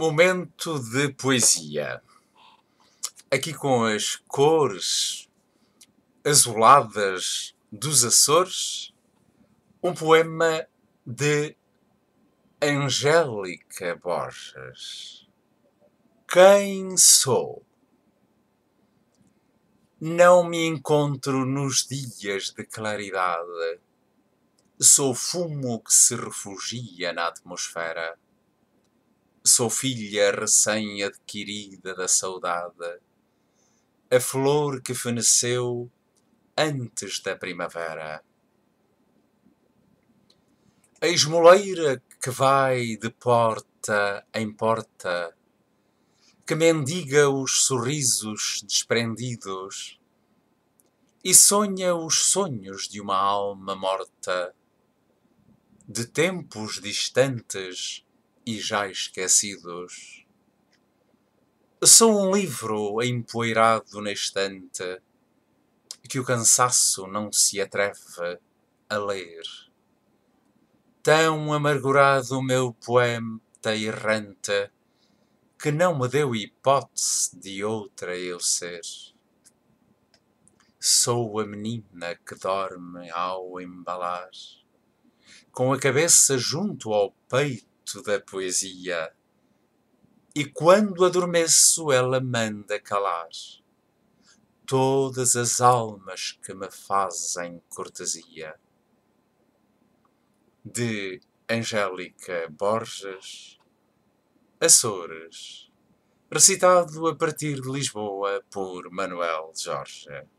Momento de poesia. Aqui com as cores azuladas dos Açores, um poema de Angélica Borges. Quem sou? Não me encontro nos dias de claridade. Sou fumo que se refugia na atmosfera Sou filha recém-adquirida da saudade, a flor que feneceu antes da primavera. A esmoleira que vai de porta em porta, que mendiga os sorrisos desprendidos e sonha os sonhos de uma alma morta, de tempos distantes e já esquecidos. São um livro empoeirado na estante que o cansaço não se atreve a ler. Tão amargurado o meu poema errante que não me deu hipótese de outra eu ser. Sou a menina que dorme ao embalar, com a cabeça junto ao peito canto da poesia. E quando adormeço, ela manda calar todas as almas que me fazem cortesia. De Angélica Borges, Açores, recitado a partir de Lisboa por Manuel Jorge.